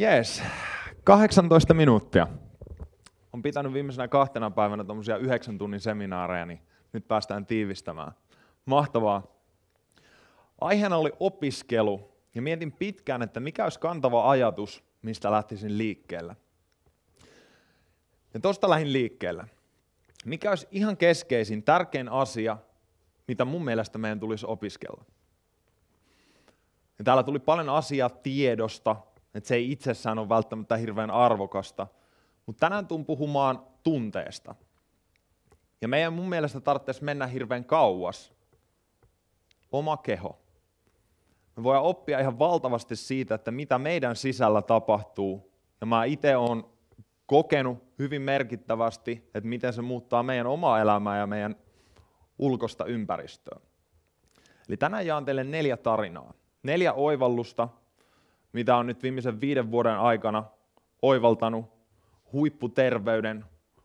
Jees, 18 minuuttia. On pitänyt viimeisenä kahtena päivänä tuommoisia yhdeksän tunnin seminaareja, niin nyt päästään tiivistämään. Mahtavaa. Aiheena oli opiskelu, ja mietin pitkään, että mikä olisi kantava ajatus, mistä lähtisin liikkeelle. Ja tosta lähdin liikkeelle. Mikä olisi ihan keskeisin, tärkein asia, mitä mun mielestä meidän tulisi opiskella? Ja täällä tuli paljon asiaa tiedosta, että se ei itsessään ole välttämättä hirveän arvokasta. Mutta tänään tuun puhumaan tunteesta. Ja meidän mun mielestä tarvitsisi mennä hirveän kauas. Oma keho. Me voidaan oppia ihan valtavasti siitä, että mitä meidän sisällä tapahtuu. Ja mä itse olen kokenut hyvin merkittävästi, että miten se muuttaa meidän omaa elämää ja meidän ulkosta ympäristöä. Eli tänään jaan teille neljä tarinaa. Neljä oivallusta, mitä on nyt viimeisen viiden vuoden aikana oivaltanut huipputerveyden,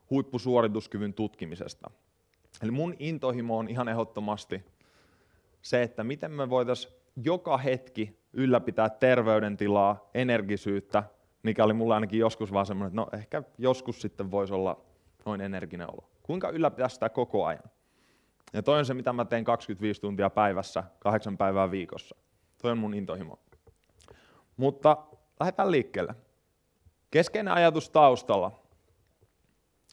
huippusuorituskyvyn tutkimisesta. Eli mun intohimo on ihan ehdottomasti se, että miten me voitaisiin joka hetki ylläpitää terveydentilaa, energisyyttä, mikä oli mulle ainakin joskus vaan semmoinen, että no ehkä joskus sitten voisi olla noin energinen olo. Kuinka ylläpitää sitä koko ajan? Ja toi on se, mitä mä teen 25 tuntia päivässä, kahdeksan päivää viikossa. Toi on mun intohimo. Mutta lähdetään liikkeelle. Keskeinen ajatus taustalla.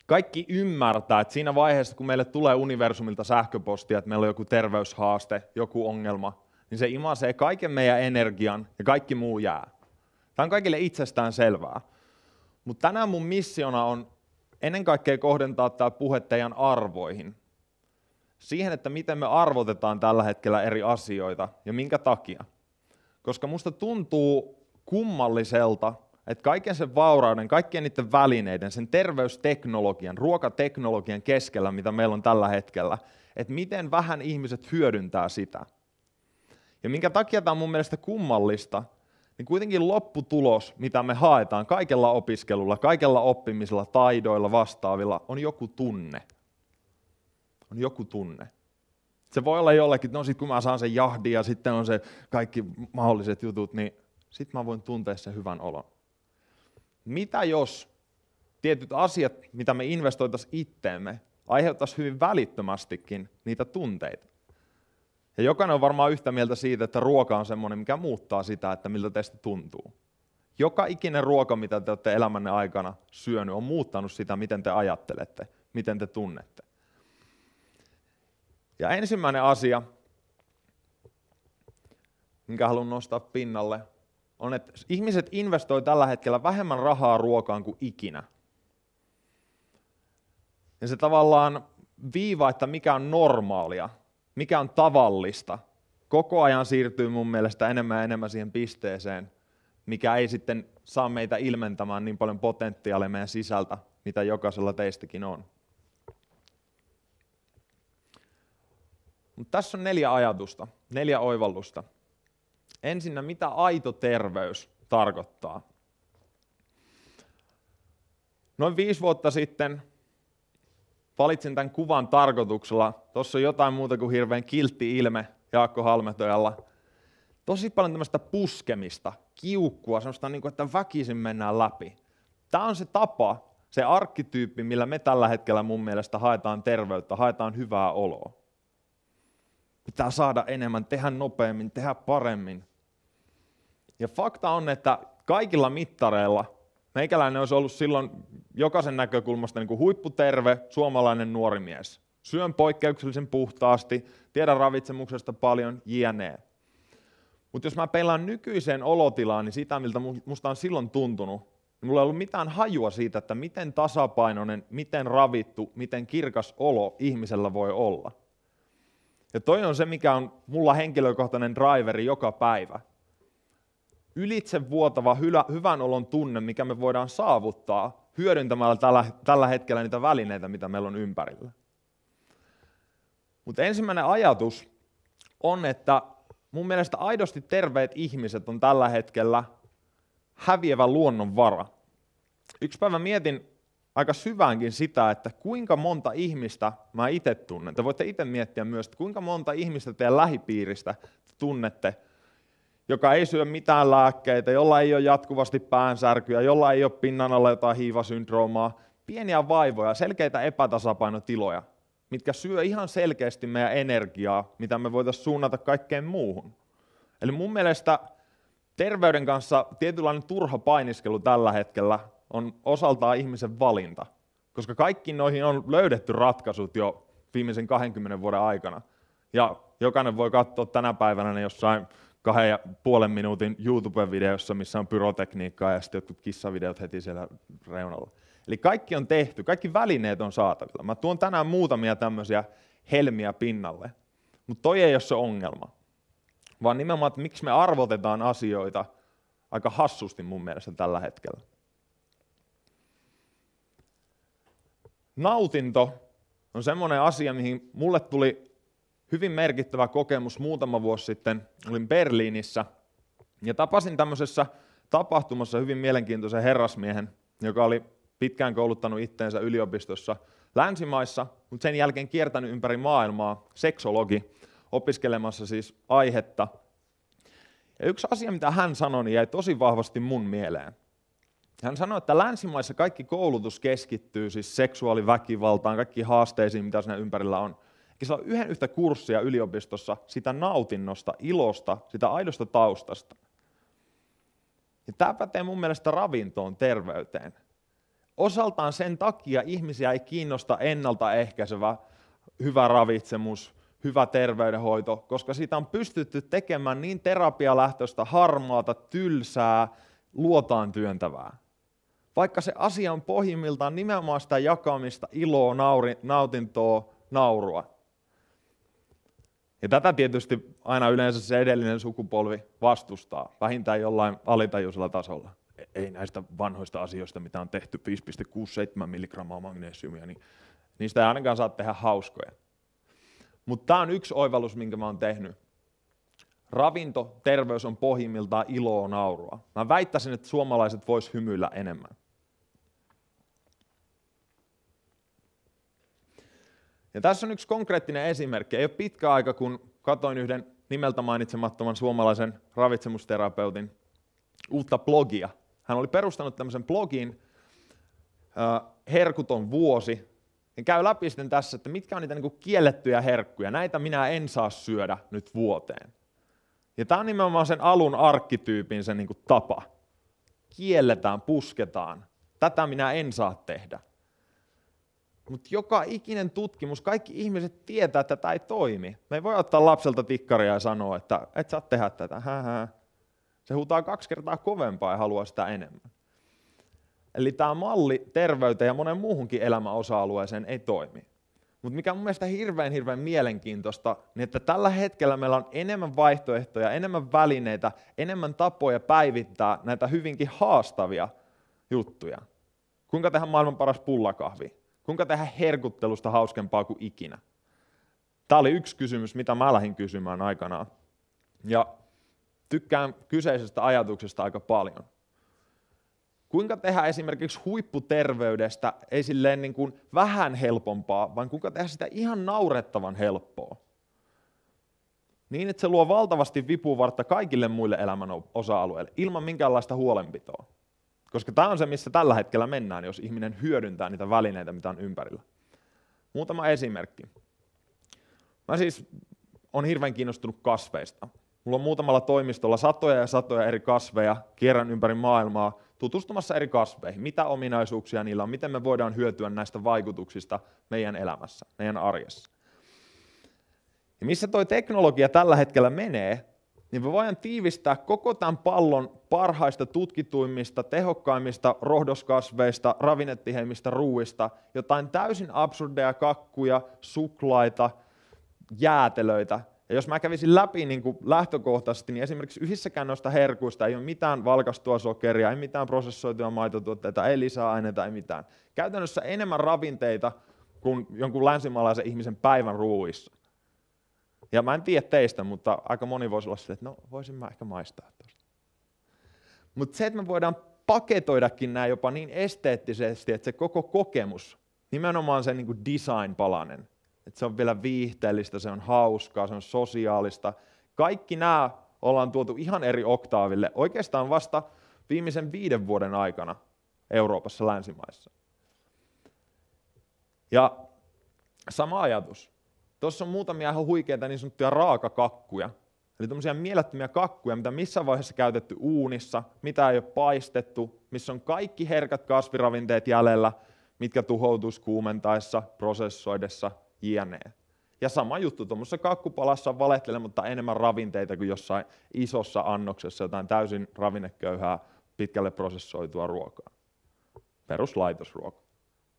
Kaikki ymmärtää, että siinä vaiheessa, kun meille tulee universumilta sähköpostia, että meillä on joku terveyshaaste, joku ongelma, niin se imasee kaiken meidän energian ja kaikki muu jää. Tämä on kaikille itsestään selvää. Mutta tänään mun missiona on ennen kaikkea kohdentaa tämä puhe teidän arvoihin. Siihen, että miten me arvotetaan tällä hetkellä eri asioita ja minkä takia koska musta tuntuu kummalliselta, että kaiken sen vaurauden, kaikkien niiden välineiden, sen terveysteknologian, ruokateknologian keskellä, mitä meillä on tällä hetkellä, että miten vähän ihmiset hyödyntää sitä. Ja minkä takia tämä on mun mielestä kummallista, niin kuitenkin lopputulos, mitä me haetaan kaikella opiskelulla, kaikella oppimisella, taidoilla, vastaavilla, on joku tunne. On joku tunne se voi olla jollekin, no sit kun mä saan sen jahdin ja sitten on se kaikki mahdolliset jutut, niin sit mä voin tuntea sen hyvän olon. Mitä jos tietyt asiat, mitä me investoitaisiin itteemme, aiheuttaisi hyvin välittömästikin niitä tunteita? Ja jokainen on varmaan yhtä mieltä siitä, että ruoka on semmoinen, mikä muuttaa sitä, että miltä teistä tuntuu. Joka ikinen ruoka, mitä te olette elämänne aikana syönyt, on muuttanut sitä, miten te ajattelette, miten te tunnette. Ja ensimmäinen asia, minkä haluan nostaa pinnalle, on, että ihmiset investoi tällä hetkellä vähemmän rahaa ruokaan kuin ikinä. Ja se tavallaan viiva, että mikä on normaalia, mikä on tavallista, koko ajan siirtyy mun mielestä enemmän ja enemmän siihen pisteeseen, mikä ei sitten saa meitä ilmentämään niin paljon potentiaalia meidän sisältä, mitä jokaisella teistäkin on. Mutta tässä on neljä ajatusta, neljä oivallusta. Ensinnä, mitä aito terveys tarkoittaa? Noin viisi vuotta sitten valitsin tämän kuvan tarkoituksella. Tuossa on jotain muuta kuin hirveän kiltti ilme Jaakko Halmetojalla. Tosi paljon tämmöistä puskemista, kiukkua, semmoista, niin kuin, että väkisin mennään läpi. Tämä on se tapa, se arkkityyppi, millä me tällä hetkellä mun mielestä haetaan terveyttä, haetaan hyvää oloa. Pitää saada enemmän, tehdä nopeammin, tehdä paremmin. Ja fakta on, että kaikilla mittareilla meikäläinen olisi ollut silloin jokaisen näkökulmasta niin kuin huipputerve suomalainen nuori mies. Syön poikkeuksellisen puhtaasti, tiedän ravitsemuksesta paljon, jne. Mutta jos mä pelaan nykyiseen olotilaan, niin sitä, miltä musta on silloin tuntunut, niin mulla ei ollut mitään hajua siitä, että miten tasapainoinen, miten ravittu, miten kirkas olo ihmisellä voi olla. Ja toi on se, mikä on mulla henkilökohtainen driveri joka päivä. Ylitse vuotava hyvän olon tunne, mikä me voidaan saavuttaa hyödyntämällä tällä, tällä hetkellä niitä välineitä, mitä meillä on ympärillä. Mutta ensimmäinen ajatus on, että mun mielestä aidosti terveet ihmiset on tällä hetkellä häviävä luonnonvara. Yksi päivä mietin aika syväänkin sitä, että kuinka monta ihmistä mä itse tunnen. Te voitte itse miettiä myös, että kuinka monta ihmistä teidän lähipiiristä te tunnette, joka ei syö mitään lääkkeitä, jolla ei ole jatkuvasti päänsärkyä, jolla ei ole pinnan alla jotain hiivasyndroomaa, pieniä vaivoja, selkeitä epätasapainotiloja, mitkä syö ihan selkeästi meidän energiaa, mitä me voitaisiin suunnata kaikkeen muuhun. Eli mun mielestä terveyden kanssa tietynlainen turha painiskelu tällä hetkellä on osaltaan ihmisen valinta, koska kaikki noihin on löydetty ratkaisut jo viimeisen 20 vuoden aikana. Ja jokainen voi katsoa tänä päivänä ne jossain kahden ja puolen minuutin YouTube-videossa, missä on pyrotekniikkaa ja sitten jotkut kissavideot heti siellä reunalla. Eli kaikki on tehty, kaikki välineet on saatavilla. Mä tuon tänään muutamia tämmöisiä helmiä pinnalle, mutta toi ei ole se ongelma, vaan nimenomaan, että miksi me arvotetaan asioita aika hassusti mun mielestä tällä hetkellä. nautinto on semmoinen asia, mihin mulle tuli hyvin merkittävä kokemus muutama vuosi sitten. Olin Berliinissä ja tapasin tämmöisessä tapahtumassa hyvin mielenkiintoisen herrasmiehen, joka oli pitkään kouluttanut itteensä yliopistossa länsimaissa, mutta sen jälkeen kiertänyt ympäri maailmaa, seksologi, opiskelemassa siis aihetta. Ja yksi asia, mitä hän sanoi, niin jäi tosi vahvasti mun mieleen hän sanoi, että länsimaissa kaikki koulutus keskittyy siis seksuaaliväkivaltaan, kaikki haasteisiin, mitä siinä ympärillä on. Eikä saa yhden yhtä kurssia yliopistossa sitä nautinnosta, ilosta, sitä aidosta taustasta. Ja tämä pätee mun mielestä ravintoon, terveyteen. Osaltaan sen takia ihmisiä ei kiinnosta ennaltaehkäisevä hyvä ravitsemus, hyvä terveydenhoito, koska siitä on pystytty tekemään niin terapialähtöistä harmaata, tylsää, luotaan työntävää vaikka se asia on pohjimmiltaan nimenomaan sitä jakamista, iloa, nauri, nautintoa, naurua. Ja tätä tietysti aina yleensä se edellinen sukupolvi vastustaa, vähintään jollain alitajuisella tasolla. E-, ei näistä vanhoista asioista, mitä on tehty, 5,67 milligrammaa magnesiumia, niin niistä ei ainakaan saa tehdä hauskoja. Mutta tämä on yksi oivallus, minkä mä oon tehnyt. Ravinto, terveys on pohjimmiltaan iloa naurua. Mä väittäisin, että suomalaiset vois hymyillä enemmän. Ja tässä on yksi konkreettinen esimerkki. Ei ole pitkä aika, kun katoin yhden nimeltä mainitsemattoman suomalaisen ravitsemusterapeutin uutta blogia. Hän oli perustanut tämmöisen blogin Herkuton vuosi. Ja käy läpi sitten tässä, että mitkä on niitä niin kiellettyjä herkkuja. Näitä minä en saa syödä nyt vuoteen. Ja tämä on nimenomaan sen alun arkkityypin se niin tapa. Kielletään, pusketaan. Tätä minä en saa tehdä. Mutta joka ikinen tutkimus, kaikki ihmiset tietää, että tämä ei toimi. Me ei voi ottaa lapselta tikkaria ja sanoa, että et saa tehdä tätä. Hä-hä. Se huutaa kaksi kertaa kovempaa ja haluaa sitä enemmän. Eli tämä malli terveyteen ja monen muuhunkin elämän osa-alueeseen ei toimi. Mutta mikä on mun mielestä hirveän, hirveän mielenkiintoista, niin että tällä hetkellä meillä on enemmän vaihtoehtoja, enemmän välineitä, enemmän tapoja päivittää näitä hyvinkin haastavia juttuja. Kuinka tehdä maailman paras pullakahvi? Kuinka tehdä herkuttelusta hauskempaa kuin ikinä? Tämä oli yksi kysymys, mitä mä lähdin kysymään aikanaan. Ja tykkään kyseisestä ajatuksesta aika paljon. Kuinka tehdä esimerkiksi huipputerveydestä ei silleen niin kuin vähän helpompaa, vaan kuinka tehdä sitä ihan naurettavan helppoa. Niin, että se luo valtavasti vipuvartta kaikille muille elämän osa-alueille, ilman minkäänlaista huolenpitoa. Koska tämä on se, missä tällä hetkellä mennään, jos ihminen hyödyntää niitä välineitä, mitä on ympärillä. Muutama esimerkki. Mä siis on hirveän kiinnostunut kasveista. Mulla on muutamalla toimistolla satoja ja satoja eri kasveja, kierrän ympäri maailmaa, tutustumassa eri kasveihin, mitä ominaisuuksia niillä on, miten me voidaan hyötyä näistä vaikutuksista meidän elämässä, meidän arjessa. Ja missä toi teknologia tällä hetkellä menee, niin me voidaan tiivistää koko tämän pallon parhaista, tutkituimmista, tehokkaimmista rohdoskasveista, ravinnetiheimmistä ruuista, jotain täysin absurdeja kakkuja, suklaita, jäätelöitä. Ja jos mä kävisin läpi niin kuin lähtökohtaisesti, niin esimerkiksi yhdessäkään noista herkuista ei ole mitään valkastua sokeria, ei mitään prosessoituja maitotuotteita, ei aineita, ei mitään. Käytännössä enemmän ravinteita kuin jonkun länsimaalaisen ihmisen päivän ruuissa. Ja mä en tiedä teistä, mutta aika moni voisi olla silleen, että no voisin mä ehkä maistaa tuosta. Mutta se, että me voidaan paketoidakin nämä jopa niin esteettisesti, että se koko kokemus, nimenomaan se niin design-palanen, että se on vielä viihteellistä, se on hauskaa, se on sosiaalista. Kaikki nämä ollaan tuotu ihan eri oktaaville oikeastaan vasta viimeisen viiden vuoden aikana Euroopassa, länsimaissa. Ja sama ajatus. Tuossa on muutamia ihan huikeita niin sanottuja raakakakkuja. Eli tämmöisiä mielettömiä kakkuja, mitä missä vaiheessa käytetty uunissa, mitä ei ole paistettu, missä on kaikki herkät kasviravinteet jäljellä, mitkä tuhoutuisi kuumentaessa, prosessoidessa, jne. Ja sama juttu, tuommoisessa kakkupalassa on mutta enemmän ravinteita kuin jossain isossa annoksessa, jotain täysin ravinneköyhää, pitkälle prosessoitua ruokaa. Peruslaitosruoka.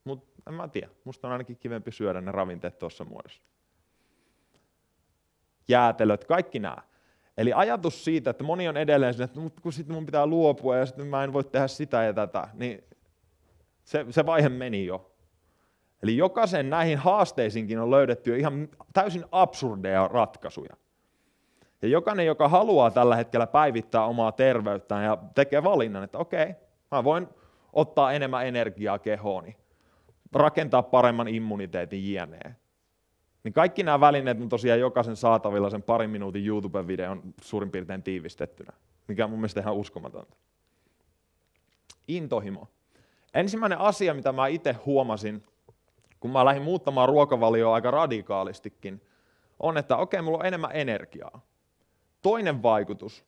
Mutta en mä tiedä, musta on ainakin kivempi syödä ne ravinteet tuossa muodossa jäätelöt, kaikki nämä. Eli ajatus siitä, että moni on edelleen siinä, että kun sitten mun pitää luopua ja sitten mä en voi tehdä sitä ja tätä, niin se, se vaihe meni jo. Eli jokaisen näihin haasteisiinkin on löydetty jo ihan täysin absurdeja ratkaisuja. Ja jokainen, joka haluaa tällä hetkellä päivittää omaa terveyttään ja tekee valinnan, että okei, mä voin ottaa enemmän energiaa kehooni, rakentaa paremman immuniteetin jieneen, niin kaikki nämä välineet on tosiaan jokaisen saatavilla sen parin minuutin YouTube-videon suurin piirtein tiivistettynä, mikä on mun mielestä ihan uskomatonta. Intohimo. Ensimmäinen asia, mitä mä itse huomasin, kun mä lähdin muuttamaan ruokavalioa aika radikaalistikin, on, että okei, okay, mulla on enemmän energiaa. Toinen vaikutus,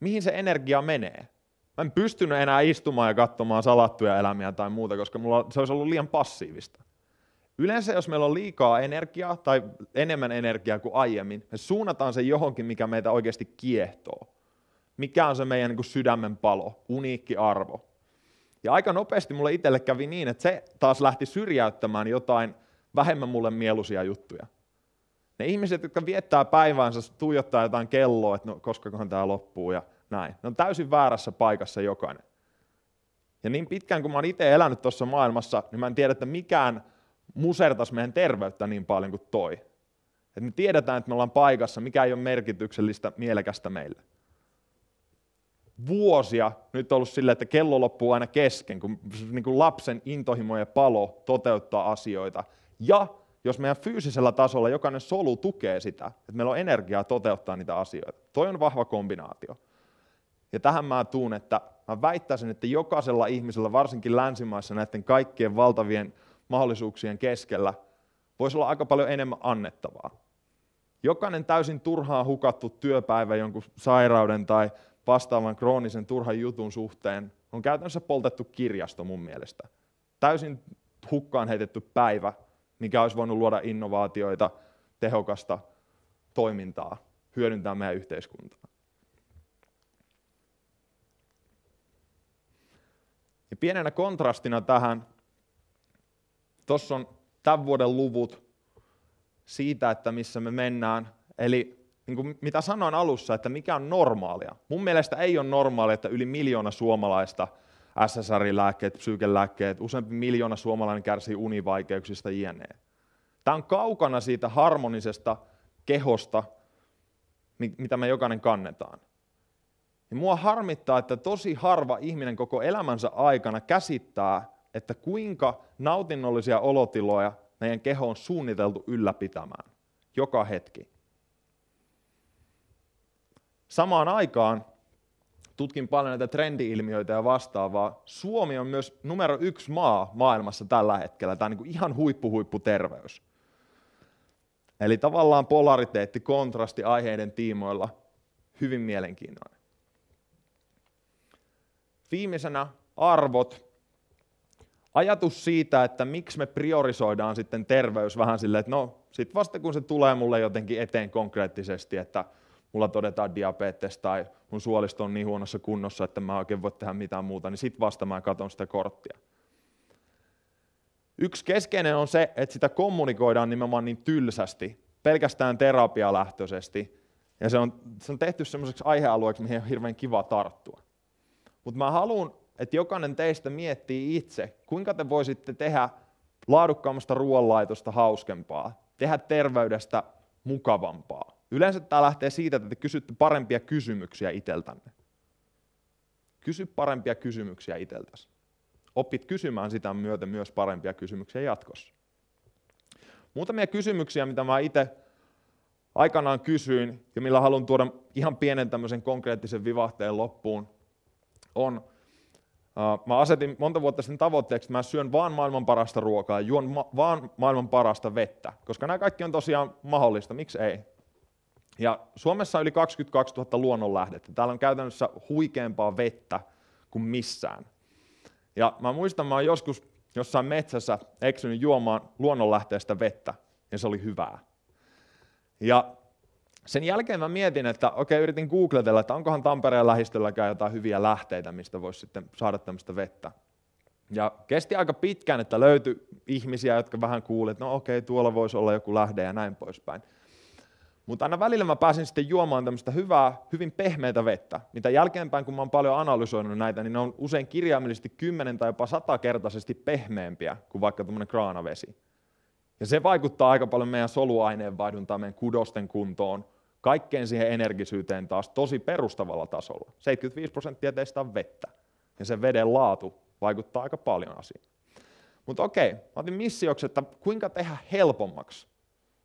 mihin se energia menee. Mä en pystynyt enää istumaan ja katsomaan salattuja elämiä tai muuta, koska mulla se olisi ollut liian passiivista. Yleensä jos meillä on liikaa energiaa tai enemmän energiaa kuin aiemmin, me suunnataan se johonkin, mikä meitä oikeasti kiehtoo. Mikä on se meidän niin kuin sydämen palo, uniikki arvo. Ja aika nopeasti mulle itselle kävi niin, että se taas lähti syrjäyttämään jotain vähemmän mulle mieluisia juttuja. Ne ihmiset, jotka viettää päiväänsä, tuijottaa jotain kelloa, että no koskakohan tämä loppuu ja näin. Ne on täysin väärässä paikassa jokainen. Ja niin pitkään kuin mä oon itse elänyt tuossa maailmassa, niin mä en tiedä, että mikään musertaisi meidän terveyttä niin paljon kuin toi. Että me tiedetään, että me ollaan paikassa, mikä ei ole merkityksellistä, mielekästä meille. Vuosia nyt on ollut silleen, että kello loppuu aina kesken, kun niin kuin lapsen intohimo ja palo toteuttaa asioita. Ja jos meidän fyysisellä tasolla jokainen solu tukee sitä, että meillä on energiaa toteuttaa niitä asioita. Toi on vahva kombinaatio. Ja tähän mä tuun, että mä väittäisin, että jokaisella ihmisellä, varsinkin länsimaissa näiden kaikkien valtavien mahdollisuuksien keskellä voisi olla aika paljon enemmän annettavaa. Jokainen täysin turhaan hukattu työpäivä jonkun sairauden tai vastaavan kroonisen turhan jutun suhteen on käytännössä poltettu kirjasto mun mielestä. Täysin hukkaan heitetty päivä, mikä olisi voinut luoda innovaatioita, tehokasta toimintaa, hyödyntää meidän yhteiskuntaa. Ja pienenä kontrastina tähän Tuossa on tämän vuoden luvut siitä, että missä me mennään. Eli niin kuin mitä sanoin alussa, että mikä on normaalia. Mun mielestä ei ole normaalia, että yli miljoona suomalaista SSRI-lääkkeet, psyykelääkkeet, useampi miljoona suomalainen kärsii univaikeuksista jne. Tämä on kaukana siitä harmonisesta kehosta, mitä me jokainen kannetaan. Ja mua harmittaa, että tosi harva ihminen koko elämänsä aikana käsittää, että kuinka nautinnollisia olotiloja meidän keho on suunniteltu ylläpitämään joka hetki. Samaan aikaan tutkin paljon näitä trendi-ilmiöitä ja vastaavaa. Suomi on myös numero yksi maa maailmassa tällä hetkellä. Tämä on niin ihan terveys Eli tavallaan polariteetti, kontrasti aiheiden tiimoilla. Hyvin mielenkiintoinen. Viimeisenä arvot ajatus siitä, että miksi me priorisoidaan sitten terveys vähän silleen, että no sitten vasta kun se tulee mulle jotenkin eteen konkreettisesti, että mulla todetaan diabetes tai mun suolisto on niin huonossa kunnossa, että mä oikein voi tehdä mitään muuta, niin sitten vasta mä katson sitä korttia. Yksi keskeinen on se, että sitä kommunikoidaan nimenomaan niin tylsästi, pelkästään terapialähtöisesti, ja se on, se on tehty semmoiseksi aihealueeksi, mihin on hirveän kiva tarttua. Mutta mä haluan että jokainen teistä miettii itse, kuinka te voisitte tehdä laadukkaammasta ruoanlaitosta hauskempaa, tehdä terveydestä mukavampaa. Yleensä tämä lähtee siitä, että te kysytte parempia kysymyksiä iteltänne. Kysy parempia kysymyksiä iteltäsi. Opit kysymään sitä myöten myös parempia kysymyksiä jatkossa. Muutamia kysymyksiä, mitä mä itse aikanaan kysyin ja millä haluan tuoda ihan pienen tämmöisen konkreettisen vivahteen loppuun, on Äh, mä asetin monta vuotta sitten tavoitteeksi, että mä syön vaan maailman parasta ruokaa ja juon ma- vaan maailman parasta vettä, koska nämä kaikki on tosiaan mahdollista, miksi ei? Ja Suomessa on yli 22 000 luonnonlähdettä. Täällä on käytännössä huikeampaa vettä kuin missään. Ja mä muistan, mä oon joskus jossain metsässä eksynyt juomaan luonnonlähteestä vettä, ja se oli hyvää. Ja sen jälkeen mä mietin, että okei, okay, yritin googletella, että onkohan Tampereen lähistölläkään jotain hyviä lähteitä, mistä voisi sitten saada tämmöistä vettä. Ja kesti aika pitkään, että löytyi ihmisiä, jotka vähän kuulivat, että no okei, okay, tuolla voisi olla joku lähde ja näin poispäin. Mutta aina välillä mä pääsin sitten juomaan tämmöistä hyvää, hyvin pehmeitä vettä, mitä jälkeenpäin, kun mä oon paljon analysoinut näitä, niin ne on usein kirjaimellisesti kymmenen tai jopa satakertaisesti pehmeämpiä kuin vaikka tämmöinen kraanavesi. Ja se vaikuttaa aika paljon meidän soluaineenvaihduntaan, meidän kudosten kuntoon, kaikkeen siihen energisyyteen taas tosi perustavalla tasolla. 75 prosenttia teistä on vettä. Ja sen veden laatu vaikuttaa aika paljon asiaan. Mutta okei, mä otin missioksi, että kuinka tehdä helpommaksi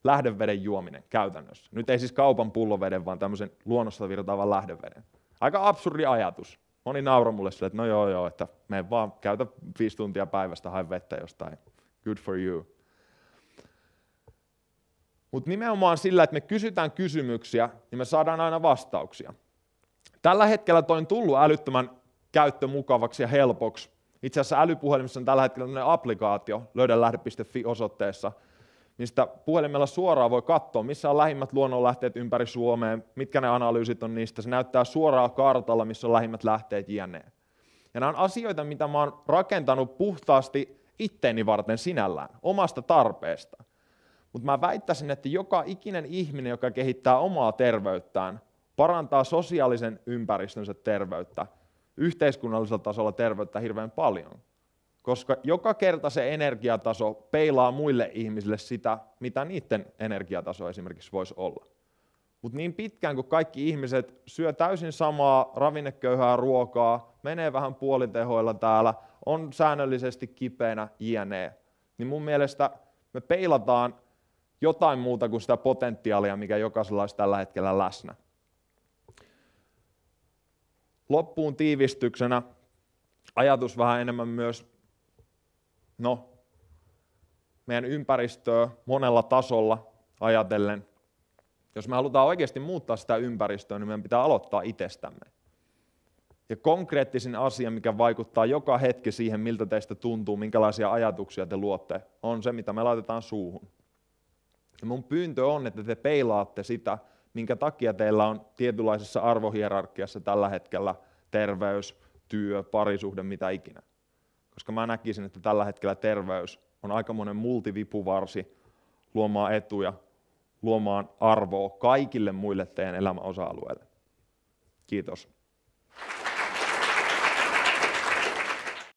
lähdeveden juominen käytännössä. Nyt ei siis kaupan pulloveden, vaan tämmöisen luonnosta virtaavan lähdeveden. Aika absurdi ajatus. Moni nauroi mulle sille, että no joo joo, että me vaan käytä viisi tuntia päivästä, hae vettä jostain. Good for you. Mutta nimenomaan sillä, että me kysytään kysymyksiä, niin me saadaan aina vastauksia. Tällä hetkellä toi on tullut älyttömän käyttömukavaksi ja helpoksi. Itse asiassa älypuhelimessa on tällä hetkellä applikaatio löydänlähde.fi-osoitteessa, mistä puhelimella suoraan voi katsoa, missä on lähimmät luonnonlähteet ympäri Suomeen, mitkä ne analyysit on niistä. Se näyttää suoraan kartalla, missä on lähimmät lähteet jne. Ja nämä on asioita, mitä mä oon rakentanut puhtaasti itteeni varten sinällään, omasta tarpeesta. Mutta mä väittäisin, että joka ikinen ihminen, joka kehittää omaa terveyttään, parantaa sosiaalisen ympäristönsä terveyttä, yhteiskunnallisella tasolla terveyttä hirveän paljon. Koska joka kerta se energiataso peilaa muille ihmisille sitä, mitä niiden energiataso esimerkiksi voisi olla. Mutta niin pitkään, kun kaikki ihmiset syö täysin samaa ravinneköyhää ruokaa, menee vähän puolitehoilla täällä, on säännöllisesti kipeänä, jne. Niin mun mielestä me peilataan jotain muuta kuin sitä potentiaalia, mikä jokaisella olisi tällä hetkellä läsnä. Loppuun tiivistyksenä ajatus vähän enemmän myös, no, meidän ympäristöä monella tasolla ajatellen. Jos me halutaan oikeasti muuttaa sitä ympäristöä, niin meidän pitää aloittaa itsestämme. Ja konkreettisin asia, mikä vaikuttaa joka hetki siihen, miltä teistä tuntuu, minkälaisia ajatuksia te luotte, on se, mitä me laitetaan suuhun. Ja mun pyyntö on, että te peilaatte sitä, minkä takia teillä on tietynlaisessa arvohierarkiassa tällä hetkellä terveys, työ, parisuhde, mitä ikinä. Koska mä näkisin, että tällä hetkellä terveys on aikamoinen multivipuvarsi luomaan etuja, luomaan arvoa kaikille muille teidän elämäosa alueille Kiitos.